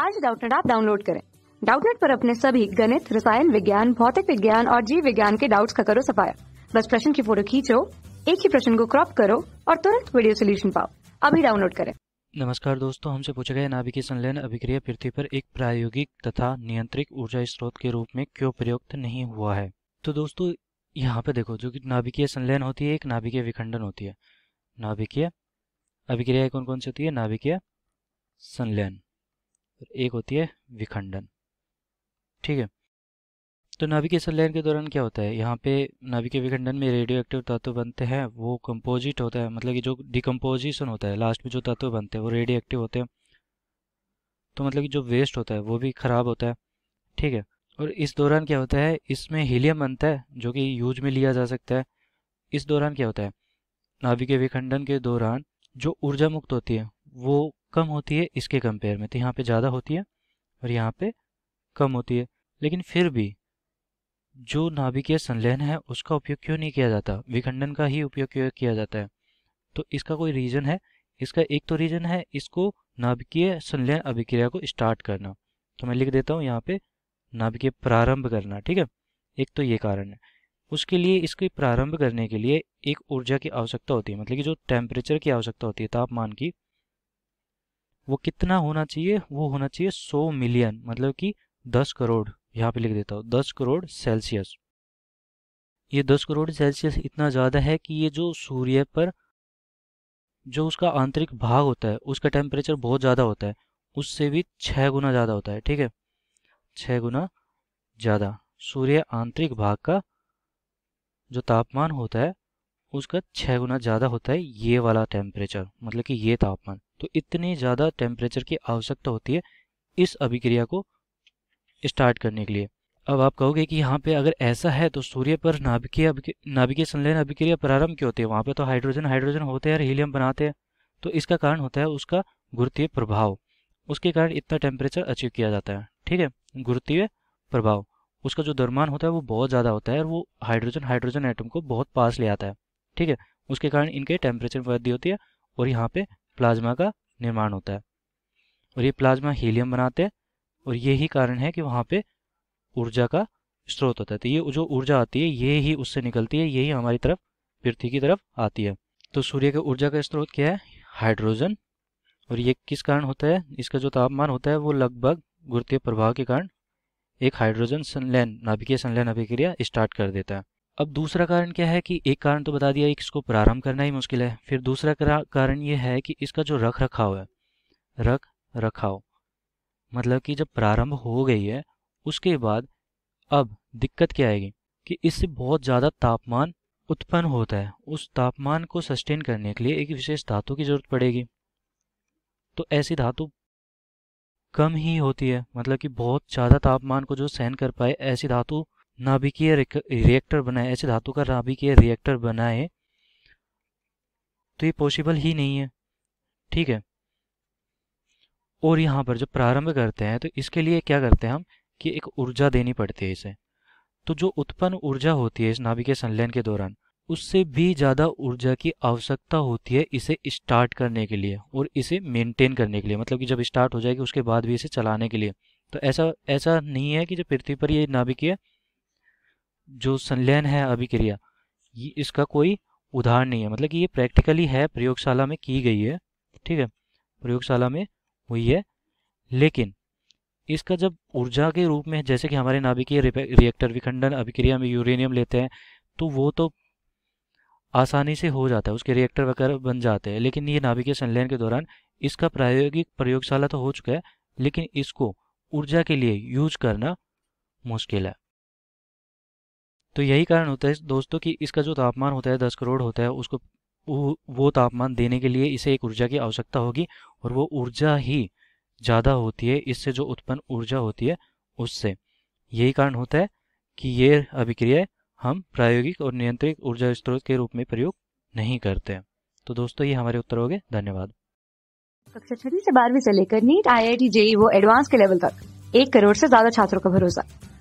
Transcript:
आज डाउटनेट आप डाउनलोड करें डाउटनेट पर अपने सभी गणित रसायन विज्ञान भौतिक विज्ञान और जीव विज्ञान के डाउट्स का करो सफाया बस प्रश्न की फोटो खींचो एक ही प्रश्न को क्रॉप करो और तुरंत वीडियो सोल्यूशन पाओ अभी डाउनलोड करें नमस्कार दोस्तों हमसे पूछा गया नाभिकीय संलयन अभिक्रिया पृथ्वी पर एक प्रायोगिक तथा नियंत्रित ऊर्जा स्रोत के रूप में क्यों प्रयुक्त नहीं हुआ है तो दोस्तों यहाँ पे देखो जो कि नाभिकीय संलयन होती है एक नाभिकीय विखंडन होती है नाभिकीय अभिक्रिया कौन कौन सी होती है नाभिकीय संलयन और एक होती है विखंडन ठीक है तो नाभिकेशन संलयन के दौरान क्या होता है यहाँ पे के विखंडन में रेडियो एक्टिव तत्व बनते हैं वो कंपोजिट होता है मतलब कि जो डिकम्पोजिशन होता है लास्ट में जो तत्व बनते हैं वो रेडियो एक्टिव होते हैं तो मतलब कि जो वेस्ट होता है वो भी ख़राब होता है ठीक है और इस दौरान क्या होता है इसमें हीलियम बनता है जो कि यूज में लिया जा सकता है इस दौरान क्या होता है के विखंडन के दौरान जो ऊर्जा मुक्त होती है वो कम होती है इसके कंपेयर में तो यहाँ पे ज़्यादा होती है और यहाँ पे कम होती है लेकिन फिर भी जो नाभिकीय संलयन है उसका उपयोग क्यों नहीं किया जाता विखंडन का ही उपयोग क्यों किया जाता है तो इसका कोई रीज़न है इसका एक तो रीज़न है इसको नाभिकीय संलयन अभिक्रिया को स्टार्ट करना तो मैं लिख देता हूँ यहाँ पे नाभिकीय प्रारंभ करना ठीक है एक तो ये कारण है उसके लिए इसके प्रारंभ करने के लिए एक ऊर्जा की आवश्यकता होती है मतलब कि जो टेम्परेचर की आवश्यकता होती है तापमान की वो कितना होना चाहिए वो होना चाहिए सौ मिलियन मतलब कि दस करोड़ यहाँ पे लिख देता हूँ दस करोड़ सेल्सियस ये दस करोड़ सेल्सियस इतना ज़्यादा है कि ये जो सूर्य पर जो उसका आंतरिक भाग होता है उसका टेम्परेचर बहुत ज़्यादा होता है उससे भी छः गुना ज़्यादा होता है ठीक है छः गुना ज़्यादा सूर्य आंतरिक भाग का जो तापमान होता है उसका छः गुना ज़्यादा होता है ये वाला टेम्परेचर मतलब कि ये तापमान तो इतने ज़्यादा टेम्परेचर की आवश्यकता होती है इस अभिक्रिया को स्टार्ट करने के लिए अब आप कहोगे कि यहाँ पे अगर ऐसा है तो सूर्य पर नाभिकीय नाभिकीय संलयन अभिक्रिया प्रारंभ क्यों होती है वहाँ पे तो हाइड्रोजन हाइड्रोजन होते हैं और हीलियम बनाते हैं तो इसका कारण होता है उसका गुरुत्वीय प्रभाव उसके कारण इतना टेम्परेचर अचीव किया जाता है ठीक है गुरुत्वीय प्रभाव उसका जो दरमान होता है वो बहुत ज़्यादा होता है और वो हाइड्रोजन हाइड्रोजन एटम को बहुत पास ले आता है ठीक है उसके कारण इनके टेम्परेचर में वृद्धि होती है और यहाँ पे प्लाज्मा का निर्माण होता है और ये प्लाज्मा हीलियम बनाते हैं और यही कारण है कि वहाँ पे ऊर्जा का स्रोत होता है तो ये जो ऊर्जा आती है ये ही उससे निकलती है यही हमारी तरफ पृथ्वी की तरफ आती है तो सूर्य के ऊर्जा का स्रोत क्या है हाइड्रोजन और ये किस कारण होता है इसका जो तापमान होता है वो लगभग गुरुत्वीय प्रभाव के कारण एक हाइड्रोजन संलयन नाभिकीय संलयन अभिक्रिया स्टार्ट कर देता है अब दूसरा कारण क्या है कि एक कारण तो बता दिया इसको प्रारंभ करना ही मुश्किल है फिर दूसरा कारण ये है कि इसका जो रख रखाव है रख रखाव मतलब कि जब प्रारंभ हो गई है उसके बाद अब दिक्कत क्या आएगी कि इससे बहुत ज़्यादा तापमान उत्पन्न होता है उस तापमान को सस्टेन करने के लिए एक विशेष धातु की जरूरत पड़ेगी तो ऐसी धातु कम ही होती है मतलब कि बहुत ज़्यादा तापमान को जो सहन कर पाए ऐसी धातु नाभिकीय रिएक्टर बनाए ऐसे धातु का नाभिकीय रिएक्टर बनाए तो ये पॉसिबल ही नहीं है ठीक है और यहाँ पर जब प्रारंभ करते हैं तो इसके लिए क्या करते हैं हम कि एक ऊर्जा देनी पड़ती है इसे तो जो उत्पन्न ऊर्जा होती है इस नाभिकीय संलयन के दौरान उससे भी ज़्यादा ऊर्जा की आवश्यकता होती है इसे स्टार्ट करने के लिए और इसे मेंटेन करने के लिए मतलब कि जब स्टार्ट हो जाएगी उसके बाद भी इसे चलाने के लिए तो ऐसा ऐसा नहीं है कि जब पृथ्वी पर ये नाभिकीय जो संलयन है अभिक्रिया ये इसका कोई उदाहरण नहीं है मतलब कि ये प्रैक्टिकली है प्रयोगशाला में की गई है ठीक है प्रयोगशाला में हुई है लेकिन इसका जब ऊर्जा के रूप में जैसे कि हमारे नाभिकीय रिएक्टर विखंडन अभिक्रिया में यूरेनियम लेते हैं तो वो तो आसानी से हो जाता है उसके रिएक्टर वगैरह बन जाते हैं लेकिन ये नाभिकीय संलयन के दौरान इसका प्रायोगिक प्रयोगशाला तो हो चुका है लेकिन इसको ऊर्जा के लिए यूज करना मुश्किल है तो यही कारण होता है दोस्तों कि इसका जो तापमान होता है दस करोड़ होता है उसको वो तापमान देने के लिए इसे एक ऊर्जा की आवश्यकता होगी और वो ऊर्जा ही ज़्यादा होती है इससे जो उत्पन्न ऊर्जा होती है उससे यही कारण होता है कि ये अभिक्रिया हम प्रायोगिक और नियंत्रित ऊर्जा स्त्रोत के रूप में प्रयोग नहीं करते हैं तो दोस्तों ये हमारे उत्तर हो गए धन्यवाद कक्षा छठी से बारहवीं से लेकर NEET I I T JEE वो एडवांस के लेवल तक एक करोड़ से ज्यादा छात्रों का भरोसा